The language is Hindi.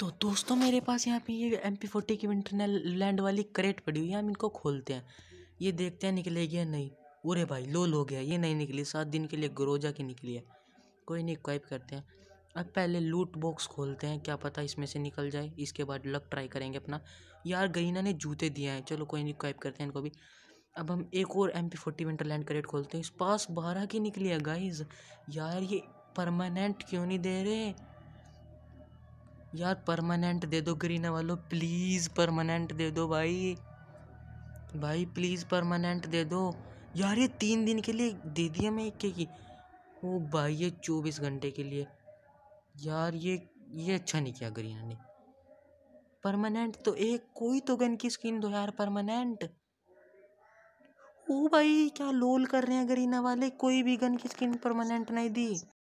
तो दोस्तों मेरे पास यहाँ पे ये एम पी फोर्टी की इंटरनल लैंड वाली करेट पड़ी हुई है हम इनको खोलते हैं ये देखते हैं निकलेगी या नहीं उरे भाई लो लो गया ये नहीं निकली सात दिन के लिए ग्रोजा की निकली है कोई नहीं क्वाइप करते हैं अब पहले लूट बॉक्स खोलते हैं क्या पता इसमें से निकल जाए इसके बाद लक ट्राई करेंगे अपना यार गरीना ने जूते दिए हैं चलो कोई नहीं क्वाइप करते हैं इनको भी अब हम एक और M P forty winter land crate खोलते हैं इस पास बारह की निकली है गाइज यार ये परमानेंट क्यों नहीं दे रहे यार परमानेंट दे दो करीना वालों प्लीज़ परमानेंट दे दो भाई भाई प्लीज़ परमानेंट दे दो यार ये तीन दिन के लिए दे दिया मैं एक की ओ भाई ये चौबीस घंटे के लिए यार ये ये अच्छा नहीं किया करीना ने परमानेंट तो एक कोई तो गन की स्किन दो यार परमानेंट ओ भाई क्या लोल कर रहे हैं गरीना वाले कोई भी गन की स्किन परमानेंट नहीं दी